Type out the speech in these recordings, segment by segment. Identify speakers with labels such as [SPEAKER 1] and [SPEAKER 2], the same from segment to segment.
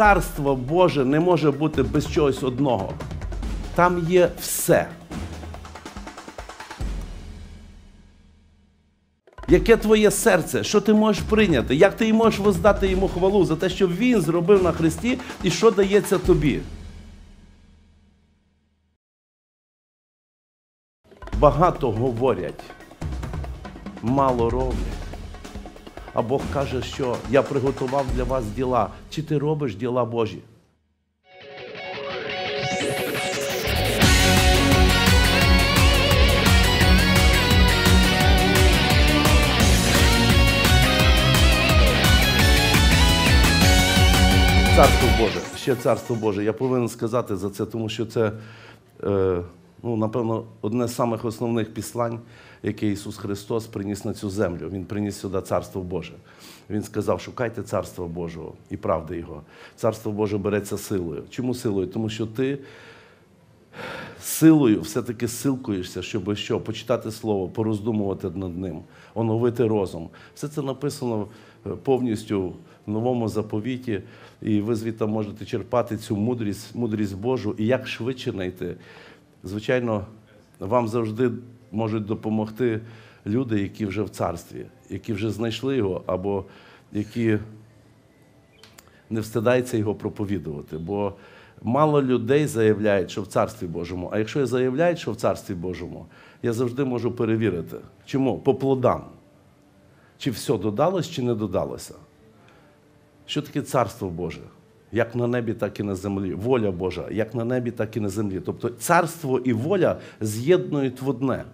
[SPEAKER 1] Царство Боже не може бути без чогось одного. Там є все. Яке твоє серце? Що ти можеш прийняти? Як ти можеш воздати йому хвалу за те, що він зробив на Христі і що дається тобі? Багато говорять, мало роблять а Бог каже, що я приготував для вас діла. Чи ти робиш діла Божі? Царство Боже, ще царство Боже. Я повинен сказати за це, тому що це. Е, ну, напевно, одне з самих основних післань, яке Ісус Христос приніс на цю землю. Він приніс сюди Царство Боже. Він сказав: шукайте Царство Божого і правди Його. Царство Боже береться силою. Чому силою? Тому що ти. Силою все-таки силкуєшся, щоб що? Почитати слово, пороздумувати над ним, оновити розум. Все це написано е, повністю в новому заповіті, і ви звідти можете черпати цю мудрість, мудрість Божу і як швидше знайти звичайно, вам завжди можуть допомогти люди, які вже в царстві, які вже знайшли його, або які не встидаються його проповідувати. Бо мало людей заявляють, що в царстві Божому. А якщо я заявляю, що в царстві Божому, я завжди можу перевірити. Чому? По плодам. Чи все додалось, чи не додалося? Що таке царство Боже? як на небі, так і на землі. Воля Божа, як на небі, так і на землі. Тобто царство і воля з'єднують в одне.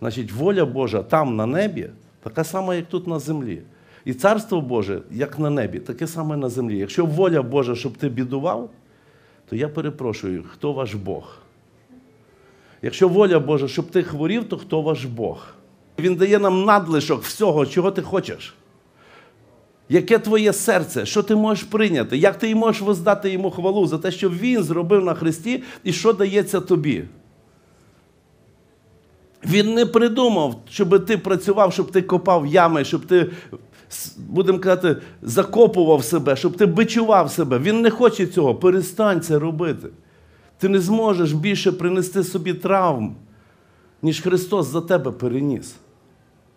[SPEAKER 1] Значить, воля Божа там на небі, така сама, як тут на землі. І царство Боже, як на небі, таке саме на землі. Якщо воля Божа, щоб ти бідував, то я перепрошую, хто ваш Бог? Якщо воля Божа, щоб ти хворів, то хто ваш Бог? Він дає нам надлишок всього, чого ти хочеш. Яке твоє серце, що ти можеш прийняти? Як ти можеш воздати йому хвалу за те, що він зробив на Христі і що дається тобі? Він не придумав, щоб ти працював, щоб ти копав ями, щоб ти, будемо казати, закопував себе, щоб ти бичував себе. Він не хоче цього. Перестань це робити. Ти не зможеш більше принести собі травм, ніж Христос за тебе переніс.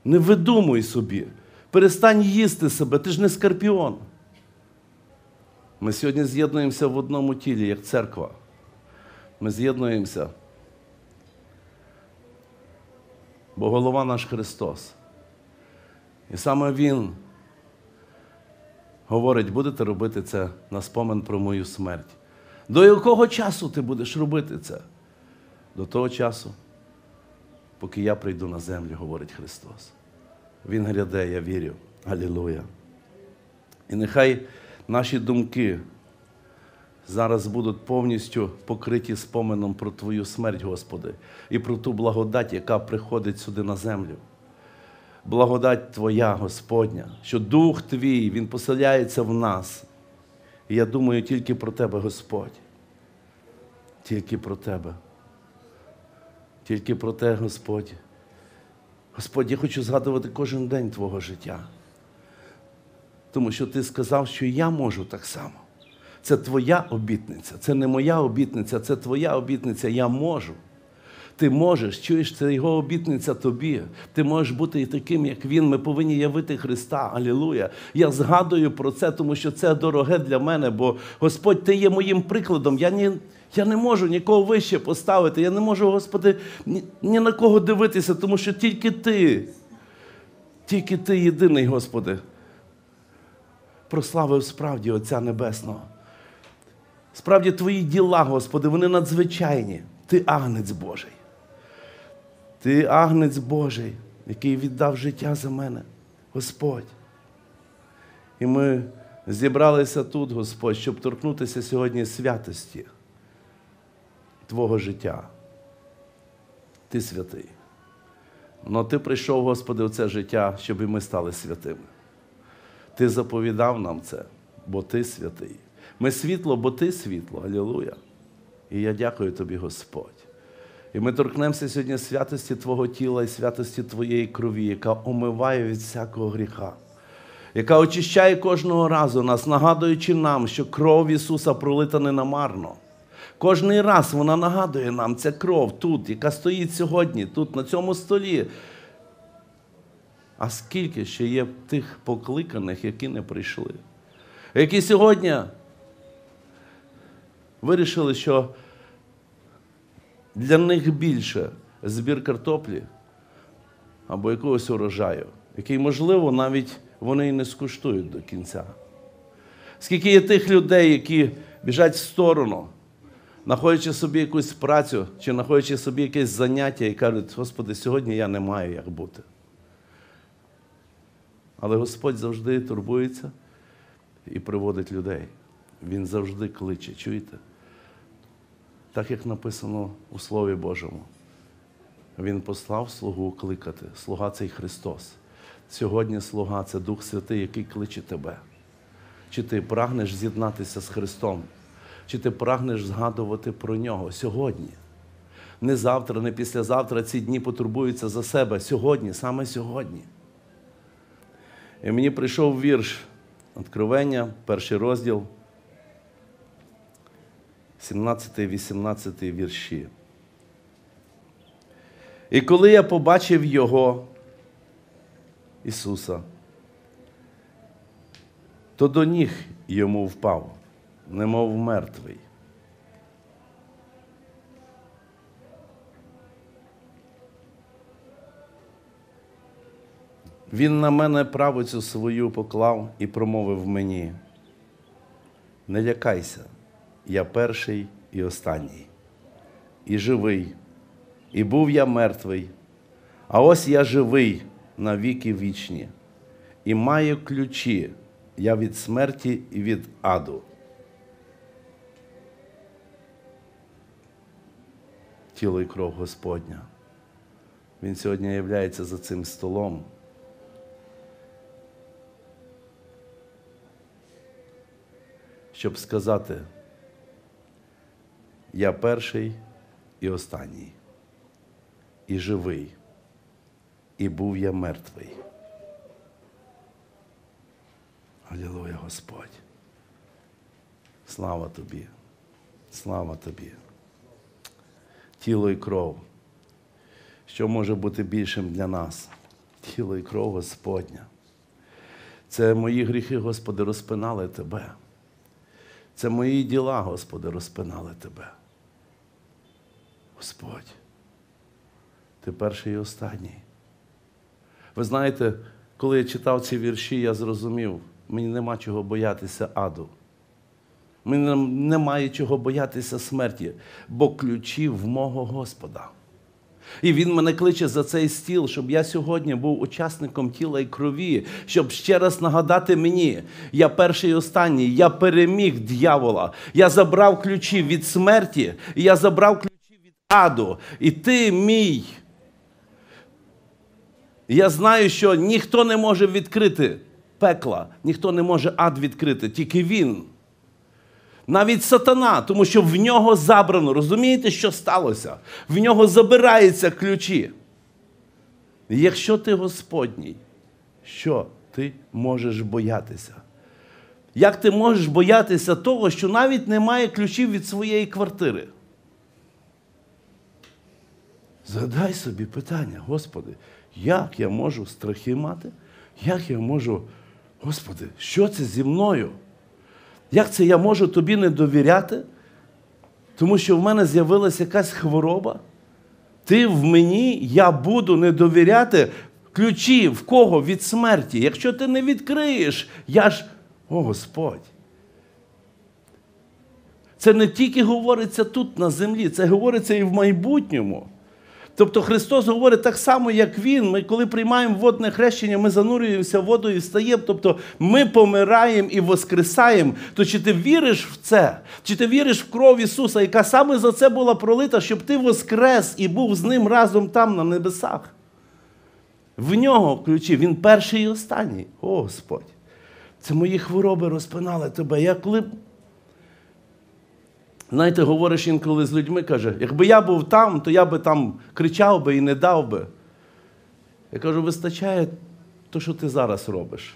[SPEAKER 1] Не видумуй собі перестань їсти себе, ти ж не скорпіон. Ми сьогодні з'єднуємося в одному тілі, як церква. Ми з'єднуємося. Бо голова наш Христос. І саме Він говорить, будете робити це на спомин про мою смерть. До якого часу ти будеш робити це? До того часу, поки я прийду на землю, говорить Христос. Він гряде, я вірю. Галілуя. І нехай наші думки зараз будуть повністю покриті споменом про Твою смерть, Господи, і про ту благодать, яка приходить сюди на землю. Благодать Твоя, Господня, що Дух Твій, Він поселяється в нас. І я думаю тільки про Тебе, Господь. Тільки про Тебе. Тільки про те, Господь. Господь, я хочу згадувати кожен день Твого життя. Тому що Ти сказав, що я можу так само. Це Твоя обітниця, це не моя обітниця, це Твоя обітниця, я можу. Ти можеш, чуєш, це його обітниця тобі. Ти можеш бути і таким, як він. Ми повинні явити Христа. Алілуя. Я згадую про це, тому що це дороге для мене, бо Господь, ти є моїм прикладом. Я ні, я не можу нікого вище поставити. Я не можу, Господи, ні, ні на кого дивитися, тому що тільки Ти, тільки Ти єдиний, Господи, прославив справді Отця Небесного. Справді Твої діла, Господи, вони надзвичайні. Ти агнець Божий. Ти агнець Божий, який віддав життя за мене, Господь. І ми зібралися тут, Господь, щоб торкнутися сьогодні святості твого життя. Ти святий. Но ти прийшов, Господи, в це життя, щоб і ми стали святими. Ти заповідав нам це, бо ти святий. Ми світло, бо ти світло. Алілуя. І я дякую тобі, Господь. І ми торкнемося сьогодні святості Твого тіла і святості Твоєї крові, яка омиває від всякого гріха, яка очищає кожного разу нас, нагадуючи нам, що кров Ісуса пролита не намарно. Кожний раз вона нагадує нам ця кров тут, яка стоїть сьогодні, тут, на цьому столі. А скільки ще є тих покликаних, які не прийшли, які сьогодні вирішили, що для них більше збір картоплі або якогось урожаю, який, можливо, навіть вони і не скуштують до кінця. Скільки є тих людей, які біжать в сторону, знаходячи собі якусь працю чи знаходячи собі якесь заняття і кажуть, Господи, сьогодні я не маю як бути. Але Господь завжди турбується і приводить людей. Він завжди кличе, чуєте? Так як написано у Слові Божому. Він послав слугу кликати. Слуга цей Христос. Сьогодні слуга це Дух Святий, який кличе тебе. Чи ти прагнеш з'єднатися з Христом? чи ти прагнеш згадувати про нього сьогодні. Не завтра, не післязавтра ці дні потурбуються за себе сьогодні, саме сьогодні. І мені прийшов вірш Откровення, перший розділ, 17, 18 вірші. І коли я побачив Його, Ісуса, то до ніг йому впав немов мертвий. Він на мене правицю свою поклав і промовив мені. Не лякайся, я перший і останній, і живий, і був я мертвий, а ось я живий на віки вічні, і маю ключі я від смерті і від аду. тіло і кров Господня. Він сьогодні являється за цим столом. Щоб сказати, я перший і останній, і живий, і був я мертвий. Алілуя Господь. Слава тобі, слава тобі тіло і кров. Що може бути більшим для нас? Тіло і кров Господня. Це мої гріхи, Господи, розпинали Тебе. Це мої діла, Господи, розпинали Тебе. Господь, ти перший і останній. Ви знаєте, коли я читав ці вірші, я зрозумів, мені нема чого боятися аду. Ми немає чого боятися смерті, бо ключі в мого Господа. І він мене кличе за цей стіл, щоб я сьогодні був учасником тіла і крові, щоб ще раз нагадати мені, я перший і останній, я переміг дьявола, я забрав ключі від смерті, я забрав ключі від аду. І ти мій. Я знаю, що ніхто не може відкрити пекла, ніхто не може ад відкрити, тільки він. Навіть сатана, тому що в нього забрано. Розумієте, що сталося? В нього забираються ключі. Якщо ти Господній, що ти можеш боятися? Як ти можеш боятися того, що навіть немає ключів від своєї квартири? Згадай собі питання, Господи, як я можу страхи мати? Як я можу, Господи, що це зі мною? Як це я можу тобі не довіряти? Тому що в мене з'явилася якась хвороба. Ти в мені, я буду не довіряти ключі в кого від смерті. Якщо ти не відкриєш, я ж, о Господь. Це не тільки говориться тут, на землі, це говориться і в майбутньому. Тобто Христос говорить так само, як Він. Ми, коли приймаємо водне хрещення, ми занурюємося водою і стаємо. Тобто ми помираємо і воскресаємо. То чи ти віриш в це? Чи ти віриш в кров Ісуса, яка саме за це була пролита, щоб ти воскрес і був з ним разом там, на небесах? В нього ключі, він перший і останній. О Господь. Це мої хвороби розпинали тебе. Я коли Знаєте, говориш інколи з людьми, каже, якби я був там, то я би там кричав би і не дав би. Я кажу, вистачає то, що ти зараз робиш.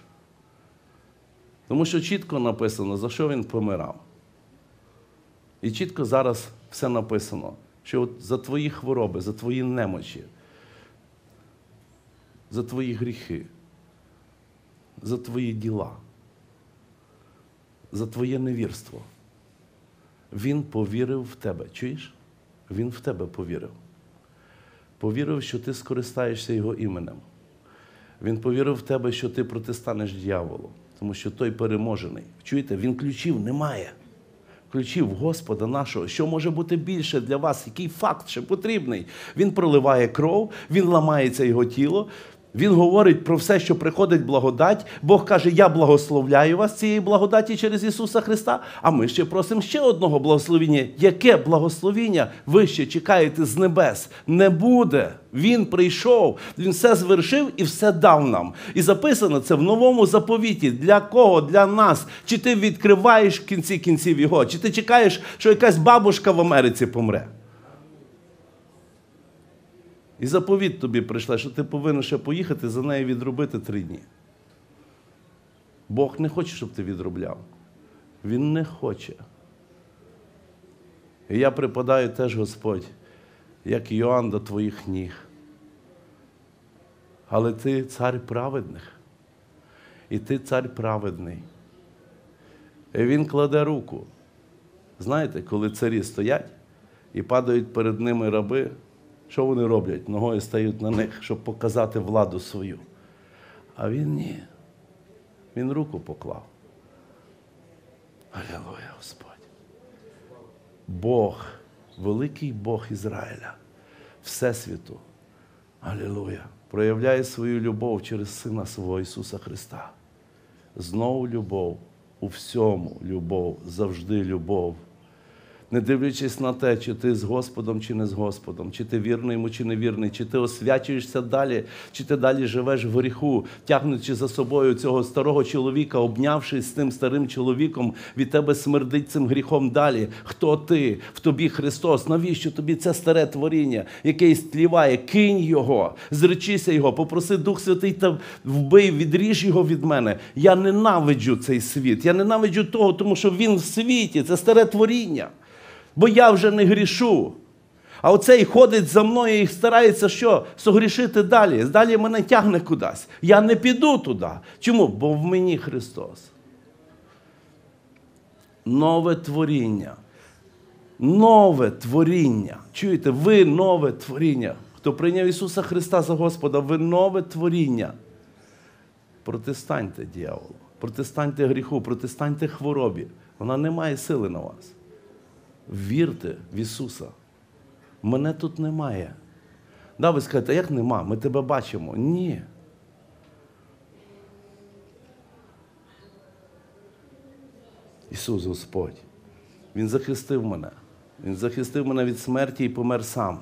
[SPEAKER 1] Тому що чітко написано, за що він помирав. І чітко зараз все написано, що от за твої хвороби, за твої немочі, за твої гріхи, за твої діла, за твоє невірство. Він повірив в тебе. Чуєш? Він в тебе повірив. Повірив, що ти скористаєшся його іменем. Він повірив в тебе, що ти протистанеш дьяволу, тому що той переможений. Чуєте, він ключів немає. Ключів Господа нашого, що може бути більше для вас, який факт ще потрібний. Він проливає кров, він ламається його тіло, він говорить про все, що приходить благодать. Бог каже, я благословляю вас цієї благодаті через Ісуса Христа. А ми ще просимо ще одного благословіння. Яке благословіння ви ще чекаєте з небес? Не буде. Він прийшов, він все звершив і все дав нам. І записано це в новому заповіті. Для кого? Для нас. Чи ти відкриваєш кінці кінців його? Чи ти чекаєш, що якась бабушка в Америці помре? І заповіт тобі прийшла, що ти повинен ще поїхати за нею відробити три дні. Бог не хоче, щоб ти відробляв. Він не хоче. І я припадаю теж, Господь, як Йоанн до твоїх ніг. Але ти цар праведних. І ти цар праведний. І Він кладе руку. Знаєте, коли царі стоять і падають перед ними раби. Що вони роблять? Ногою стають на них, щоб показати владу свою. А він ні. Він руку поклав. Алілуя, Господь. Бог, великий Бог Ізраїля, Всесвіту. Алілуя, проявляє свою любов через Сина свого Ісуса Христа. Знову любов, у всьому любов, завжди любов не дивлячись на те, чи ти з Господом, чи не з Господом, чи ти вірний йому, чи не вірний, чи ти освячуєшся далі, чи ти далі живеш в гріху, тягнучи за собою цього старого чоловіка, обнявшись з тим старим чоловіком, від тебе смердить цим гріхом далі. Хто ти? В тобі Христос? Навіщо тобі це старе творіння, яке стліває? Кинь його, зречися його, попроси Дух Святий та вбий, відріж його від мене. Я ненавиджу цей світ. Я ненавиджу того, тому що він в світі, це старе творіння бо я вже не грішу. А оцей ходить за мною і старається що? Согрішити далі. Далі мене тягне кудись. Я не піду туди. Чому? Бо в мені Христос. Нове творіння. Нове творіння. Чуєте, ви нове творіння. Хто прийняв Ісуса Христа за Господа, ви нове творіння. Протистаньте дьяволу, протистаньте гріху, протистаньте хворобі. Вона не має сили на вас вірте в Ісуса. Мене тут немає. Да, ви скажете, а як нема? Ми тебе бачимо. Ні. Ісус Господь, Він захистив мене. Він захистив мене від смерті і помер сам.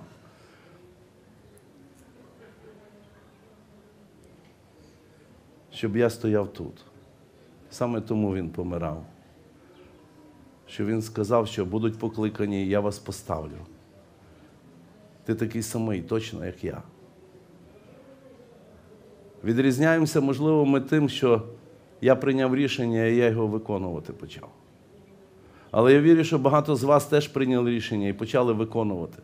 [SPEAKER 1] Щоб я стояв тут. Саме тому він помирав що він сказав, що будуть покликані, я вас поставлю. Ти такий самий, точно, як я. Відрізняємося, можливо, ми тим, що я прийняв рішення і я його виконувати почав. Але я вірю, що багато з вас теж прийняли рішення і почали виконувати.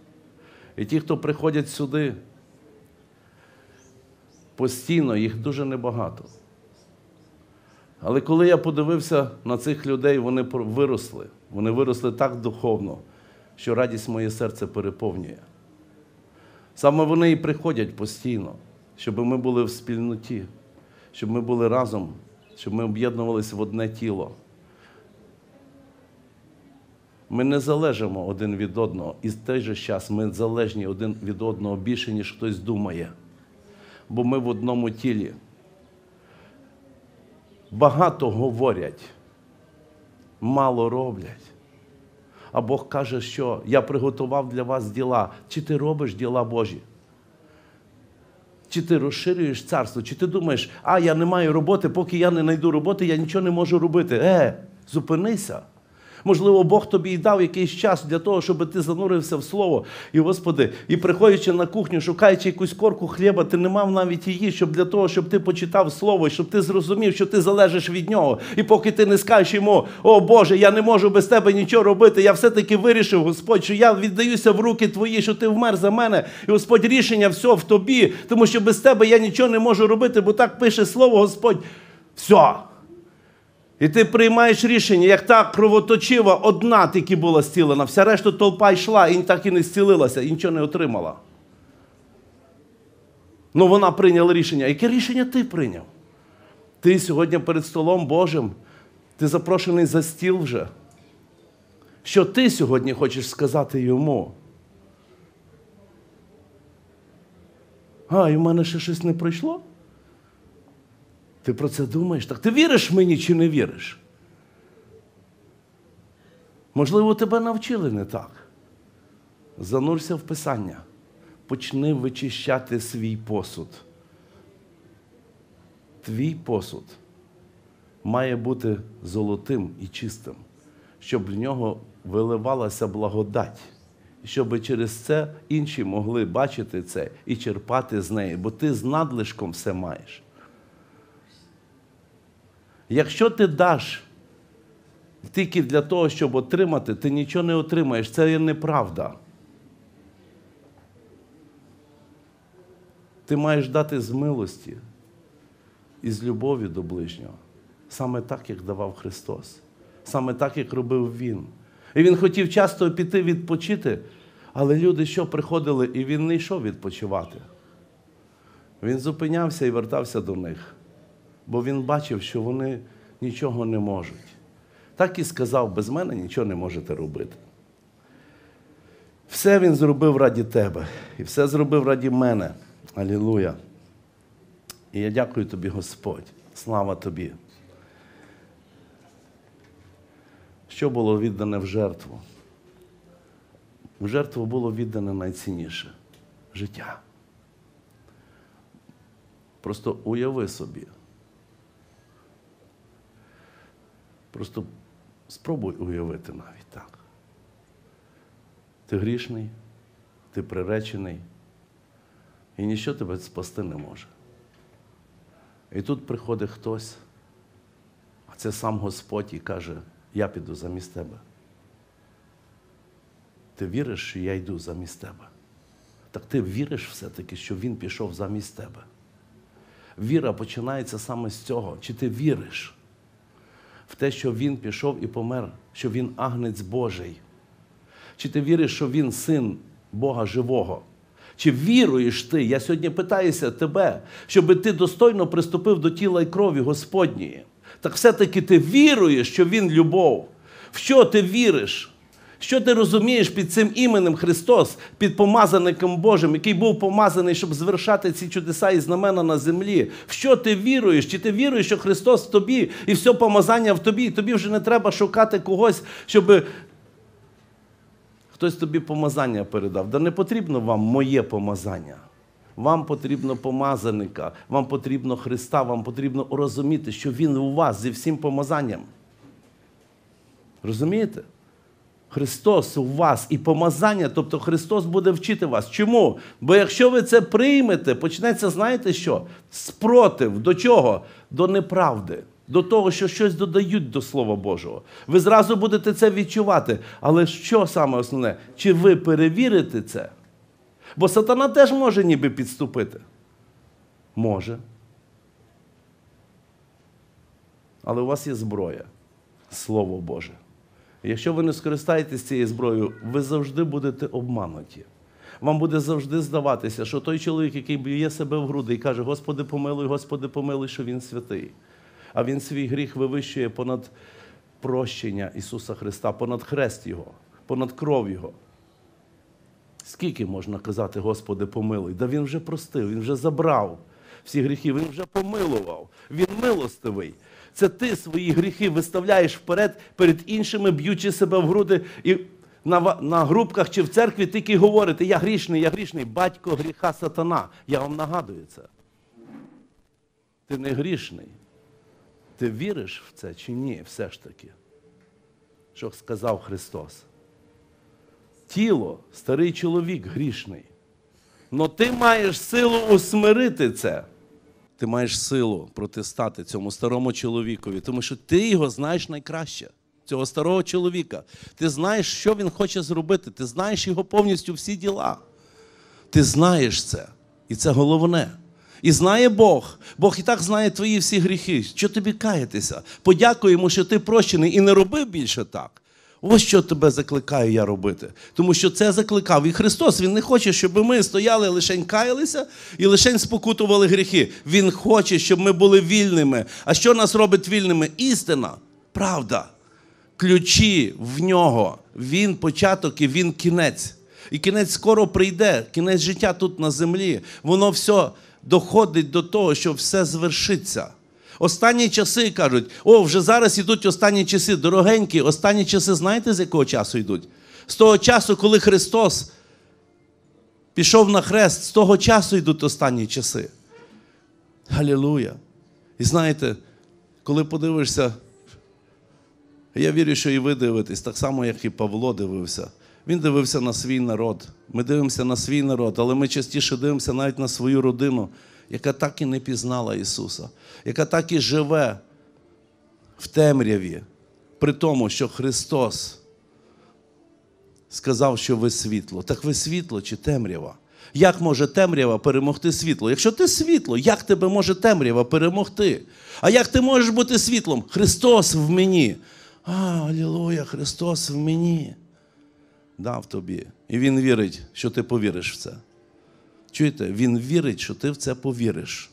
[SPEAKER 1] І ті, хто приходять сюди, постійно їх дуже небагато. Але коли я подивився на цих людей, вони виросли. Вони виросли так духовно, що радість моє серце переповнює. Саме вони і приходять постійно, щоб ми були в спільноті, щоб ми були разом, щоб ми об'єднувалися в одне тіло. Ми не залежимо один від одного, і в той же час ми залежні один від одного більше, ніж хтось думає. Бо ми в одному тілі багато говорять, мало роблять. А Бог каже, що я приготував для вас діла. Чи ти робиш діла Божі? Чи ти розширюєш царство, чи ти думаєш, а я не маю роботи, поки я не знайду роботи, я нічого не можу робити. Е, зупинися. Можливо, Бог тобі і дав якийсь час для того, щоб ти занурився в слово. І, Господи, і приходячи на кухню, шукаючи якусь корку хліба, ти не мав навіть її, щоб для того, щоб ти почитав слово, щоб ти зрозумів, що ти залежиш від нього. І поки ти не скажеш йому, о Боже, я не можу без тебе нічого робити, я все-таки вирішив, Господь, що я віддаюся в руки Твої, що ти вмер за мене. І Господь, рішення все в тобі, тому що без тебе я нічого не можу робити, бо так пише слово Господь. Все. І ти приймаєш рішення, як та кровоточива, одна тільки була зцілена, вся решта толпа йшла і так і не зцілилася, і нічого не отримала. Ну вона прийняла рішення. Яке рішення ти прийняв? Ти сьогодні перед столом Божим, ти запрошений за стіл вже. Що ти сьогодні хочеш сказати йому? А, і в мене ще щось не прийшло? Ти про це думаєш? Так ти віриш мені чи не віриш? Можливо, тебе навчили не так. Занурся в Писання, почни вичищати свій посуд. Твій посуд має бути золотим і чистим, щоб в нього виливалася благодать, щоб через це інші могли бачити це і черпати з неї, бо ти з надлишком все маєш. Якщо ти даш тільки для того, щоб отримати, ти нічого не отримаєш. Це є неправда. Ти маєш дати з милості і з любові до ближнього. Саме так, як давав Христос, саме так, як робив Він. І Він хотів часто піти відпочити, але люди що приходили, і він не йшов відпочивати. Він зупинявся і вертався до них бо він бачив, що вони нічого не можуть. Так і сказав, без мене нічого не можете робити. Все він зробив раді тебе, і все зробив раді мене. Алілуя. І я дякую тобі, Господь. Слава тобі. Що було віддане в жертву? В жертву було віддане найцінніше життя. Просто уяви собі. Просто спробуй уявити навіть так. Ти грішний, ти приречений, і нічого тебе спасти не може. І тут приходить хтось, а це сам Господь і каже, я піду замість тебе. Ти віриш, що я йду замість тебе. Так ти віриш все-таки, що Він пішов замість тебе. Віра починається саме з цього, чи ти віриш? в те, що Він пішов і помер, що Він агнець Божий? Чи ти віриш, що Він син Бога живого? Чи віруєш ти? Я сьогодні питаюся тебе, щоб ти достойно приступив до тіла і крові Господньої. Так все-таки ти віруєш, що Він любов. В що ти віриш? Що ти розумієш під цим іменем Христос, під помазаником Божим, який був помазаний, щоб звершати ці чудеса і знамена на землі? В що ти віруєш? Чи ти віруєш, що Христос в тобі і все помазання в тобі? тобі вже не треба шукати когось, щоб хтось тобі помазання передав. Да не потрібно вам моє помазання. Вам потрібно помазаника, вам потрібно Христа, вам потрібно розуміти, що Він у вас зі всім помазанням. Розумієте? Христос у вас і помазання, тобто Христос буде вчити вас. Чому? Бо якщо ви це приймете, почнеться, знаєте що? Спротив до чого? До неправди, до того, що щось додають до Слова Божого. Ви зразу будете це відчувати. Але що саме основне? Чи ви перевірите це? Бо сатана теж може ніби підступити. Може. Але у вас є зброя. Слово Боже. Якщо ви не скористаєтесь цією зброєю, ви завжди будете обмануті. Вам буде завжди здаватися, що той чоловік, який б'є себе в груди і каже, Господи, помилуй, Господи, помилуй, що Він святий. А Він свій гріх вивищує понад прощення Ісуса Христа, понад хрест Його, понад кров Його. Скільки можна казати, Господи, помилуй? Да Він вже простив, Він вже забрав всі гріхи, Він вже помилував, Він милостивий. Це ти свої гріхи виставляєш вперед перед іншими, б'ючи себе в груди. І на на групках чи в церкві тільки говорите, я грішний, я грішний, батько гріха сатана. Я вам нагадую це. Ти не грішний. Ти віриш в це чи ні, все ж таки? Що сказав Христос? Тіло, старий чоловік грішний. Но ти маєш силу усмирити це ти маєш силу протистати цьому старому чоловікові, тому що ти його знаєш найкраще, цього старого чоловіка. Ти знаєш, що він хоче зробити. Ти знаєш його повністю всі діла. Ти знаєш це. І це головне. І знає Бог. Бог і так знає твої всі гріхи. Що тобі каятися? Подякуй йому, що ти прощений і не роби більше так. Ось що тебе закликаю я робити. Тому що це закликав. І Христос Він не хоче, щоб ми стояли, лишень каялися і лишень спокутували гріхи. Він хоче, щоб ми були вільними. А що нас робить вільними? Істина, правда, ключі в нього. Він початок і він кінець. І кінець скоро прийде, кінець життя тут на землі. Воно все доходить до того, що все звершиться. Останні часи кажуть, о, вже зараз йдуть останні часи, дорогенькі, останні часи, знаєте, з якого часу йдуть? З того часу, коли Христос пішов на хрест, з того часу йдуть останні часи. Галілуя! І знаєте, коли подивишся, я вірю, що і ви дивитесь, так само, як і Павло дивився. Він дивився на свій народ. Ми дивимося на свій народ, але ми частіше дивимося навіть на свою родину яка так і не пізнала Ісуса, яка так і живе в темряві, при тому, що Христос сказав, що ви світло. Так ви світло чи темрява? Як може темрява перемогти світло? Якщо ти світло, як тебе може темрява перемогти? А як ти можеш бути світлом? Христос в мені. А, Алілуя, Христос в мені. Дав тобі. І Він вірить, що ти повіриш в це. Чуєте, він вірить, що ти в це повіриш.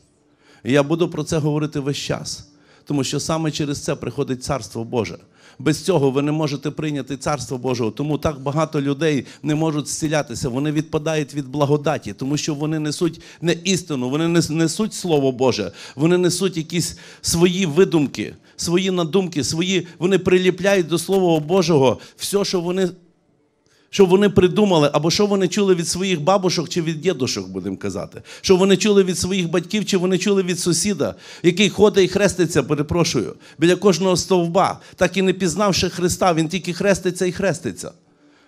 [SPEAKER 1] І я буду про це говорити весь час, тому що саме через це приходить Царство Боже. Без цього ви не можете прийняти Царство Божого. Тому так багато людей не можуть зцілятися. Вони відпадають від благодаті, тому що вони несуть не істину, вони не несуть Слово Боже, вони несуть якісь свої видумки, свої надумки, свої. Вони приліпляють до Слова Божого все, що вони що вони придумали, або що вони чули від своїх бабушок чи від дідушок, будемо казати, що вони чули від своїх батьків, чи вони чули від сусіда, який ходить і хреститься, перепрошую, біля кожного стовба, так і не пізнавши Христа, він тільки хреститься і хреститься.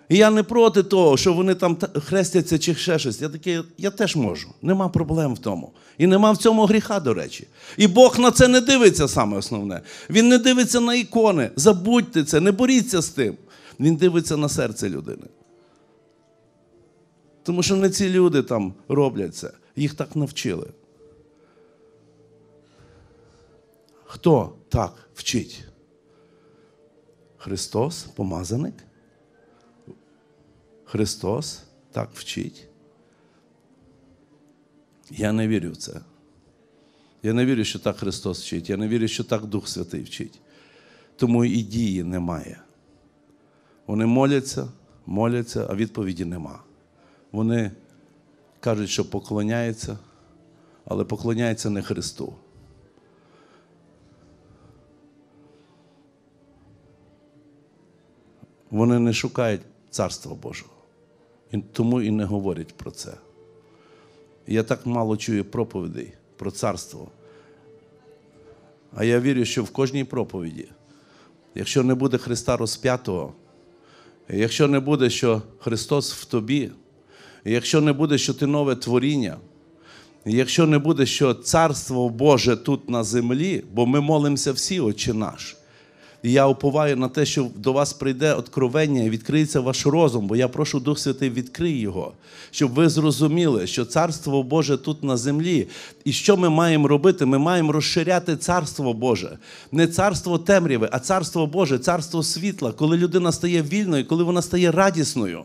[SPEAKER 1] І я не проти того, що вони там хрестяться чи ще щось. Я такий, я теж можу. Нема проблем в тому. І нема в цьому гріха, до речі. І Бог на це не дивиться саме основне. Він не дивиться на ікони. Забудьте це, не боріться з тим. Він дивиться на серце людини. Тому що не ці люди там роблять це. їх так навчили. Хто так вчить? Христос помазаник? Христос так вчить. Я не вірю в це. Я не вірю, що так Христос вчить. Я не вірю, що так Дух Святий вчить. Тому і дії немає. Вони моляться, моляться, а відповіді нема. Вони кажуть, що поклоняються, але поклоняються не Христу. Вони не шукають Царства Божого. І Тому і не говорять про це. Я так мало чую проповідей про царство. А я вірю, що в кожній проповіді, якщо не буде Христа розп'ятого, Якщо не буде, що Христос в тобі, якщо не буде, що ти нове творіння, якщо не буде, що Царство Боже тут на землі, бо ми молимося всі, Отче наш. І я уповаю на те, що до вас прийде откровення і відкриється ваш розум, бо я прошу Дух Святий, відкрий його, щоб ви зрозуміли, що Царство Боже тут на землі. І що ми маємо робити? Ми маємо розширяти Царство Боже. Не царство темряви, а царство Боже, царство світла, коли людина стає вільною, коли вона стає радісною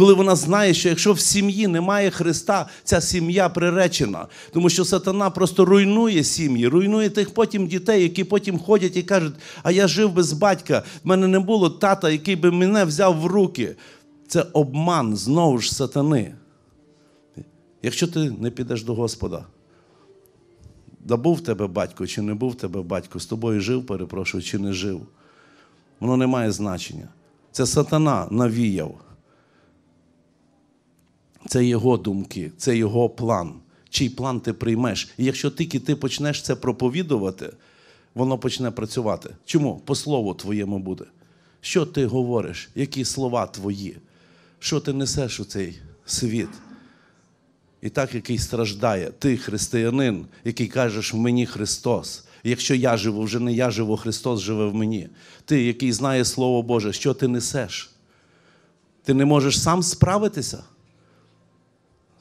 [SPEAKER 1] коли вона знає, що якщо в сім'ї немає Христа, ця сім'я приречена. Тому що сатана просто руйнує сім'ї, руйнує тих потім дітей, які потім ходять і кажуть, а я жив без батька, в мене не було тата, який би мене взяв в руки. Це обман знову ж сатани. Якщо ти не підеш до Господа, да був в тебе батько чи не був в тебе батько, з тобою жив, перепрошую, чи не жив, воно не має значення. Це сатана навіяв. Це його думки, це його план. Чий план ти приймеш. І якщо тільки ти почнеш це проповідувати, воно почне працювати. Чому? По слову твоєму буде. Що ти говориш? Які слова твої? Що ти несеш у цей світ? І так, який страждає, ти християнин, який кажеш в мені Христос. Якщо я живу, вже не я живу, Христос живе в мені. Ти, який знає Слово Боже, що ти несеш? Ти не можеш сам справитися?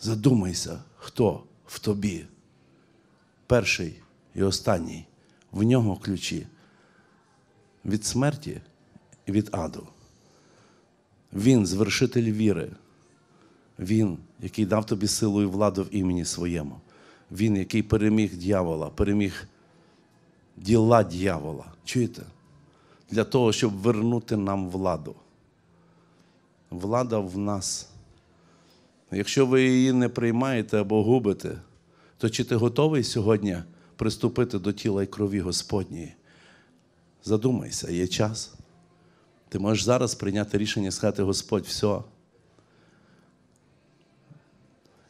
[SPEAKER 1] Задумайся, хто в тобі. Перший і останній, в нього ключі від смерті і від аду. Він звершитель віри. Він, який дав тобі силу і владу в імені своєму. Він, який переміг дьявола, переміг діла дьявола. Чуєте? Для того, щоб вернути нам владу. Влада в нас. Якщо ви її не приймаєте або губите, то чи ти готовий сьогодні приступити до тіла і крові Господньої? Задумайся, є час. Ти можеш зараз прийняти рішення сказати, Господь, все.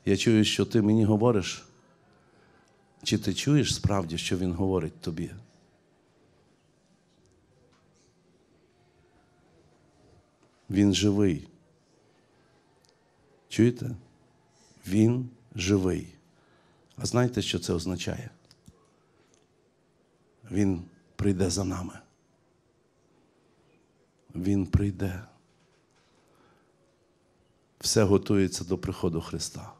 [SPEAKER 1] Я чую, що ти мені говориш. Чи ти чуєш справді, що Він говорить тобі? Він живий. Чуєте? Він живий. А знаєте, що це означає? Він прийде за нами. Він прийде. Все готується до приходу Христа.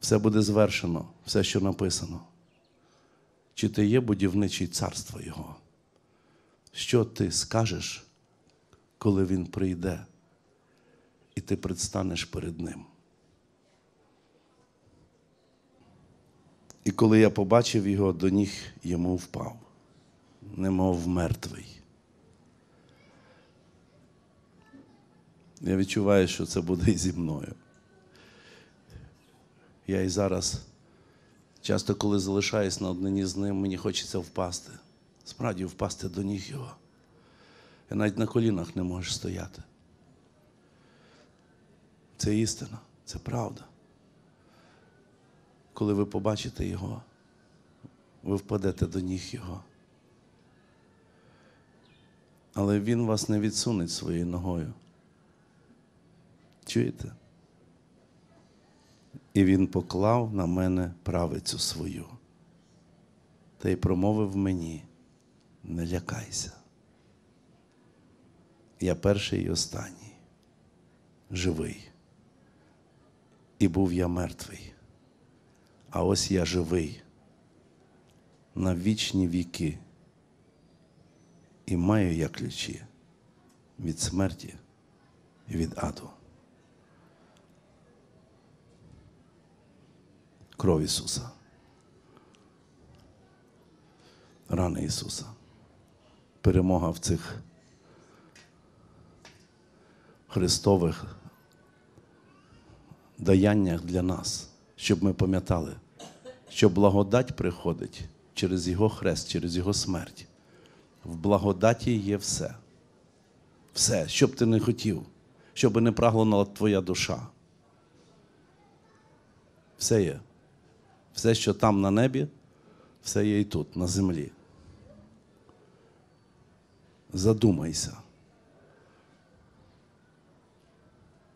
[SPEAKER 1] Все буде звершено, все, що написано. Чи ти є будівничий царство Його? Що ти скажеш, коли Він прийде? і ти предстанеш перед Ним. І коли я побачив його, до ніг йому впав, немов мертвий. Я відчуваю, що це буде зі мною. Я і зараз, часто, коли залишаюсь на однині з ним, мені хочеться впасти. Справді впасти до ніг його. Я навіть на колінах не можу стояти. Це істина, це правда. Коли ви побачите Його, ви впадете до ніг Його. Але Він вас не відсунеть своєю ногою. Чуєте? І він поклав на мене правицю свою та й промовив мені: не лякайся. Я перший і останній, живий і був я мертвий. А ось я живий на вічні віки і маю я ключі від смерті і від аду. Кров Ісуса. Рани Ісуса. Перемога в цих Христових даяннях для нас, щоб ми пам'ятали, що благодать приходить через Його хрест, через Його смерть. В благодаті є все. Все, що б ти не хотів, що би не прагнула твоя душа. Все є. Все, що там на небі, все є і тут, на землі. Задумайся.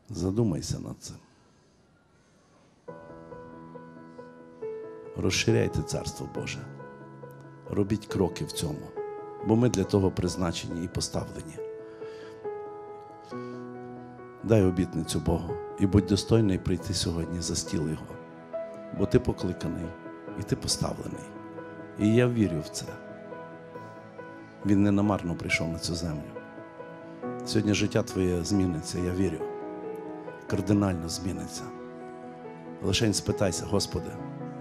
[SPEAKER 1] Задумайся над цим. розширяйте Царство Боже. Робіть кроки в цьому, бо ми для того призначені і поставлені. Дай обітницю Богу і будь достойний прийти сьогодні за стіл Його, бо ти покликаний і ти поставлений. І я вірю в це. Він не намарно прийшов на цю землю. Сьогодні життя твоє зміниться, я вірю. Кардинально зміниться. Лишень спитайся, Господи.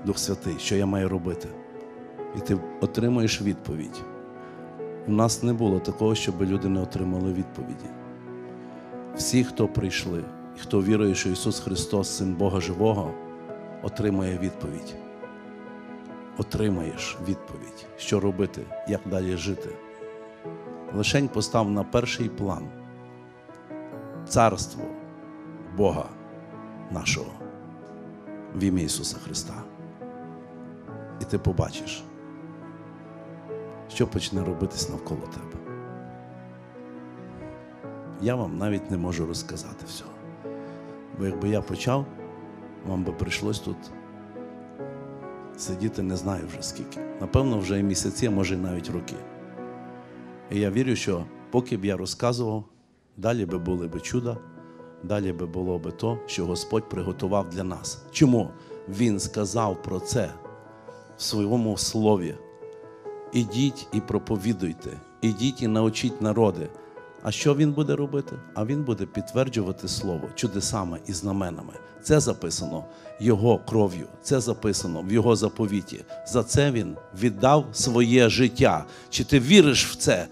[SPEAKER 1] Дух Святий, що я маю робити. І ти отримуєш відповідь. У нас не було такого, щоб люди не отримали відповіді. Всі, хто прийшли, і хто вірує, що Ісус Христос, Син Бога Живого, отримає відповідь. Отримаєш відповідь, що робити, як далі жити. Лишень постав на перший план царство Бога нашого в ім'я Ісуса Христа і ти побачиш, що почне робитись навколо тебе. Я вам навіть не можу розказати всього. Бо якби я почав, вам би прийшлось тут сидіти не знаю вже скільки. Напевно, вже і місяці, а може і навіть роки. І я вірю, що поки б я розказував, далі би були би чуда, далі би було би то, що Господь приготував для нас. Чому Він сказав про це в своєму слові. Ідіть і проповідуйте, ідіть і научіть народи. А що він буде робити? А він буде підтверджувати слово чудесами і знаменами. Це записано його кров'ю, це записано в його заповіті. За це він віддав своє життя. Чи ти віриш в це?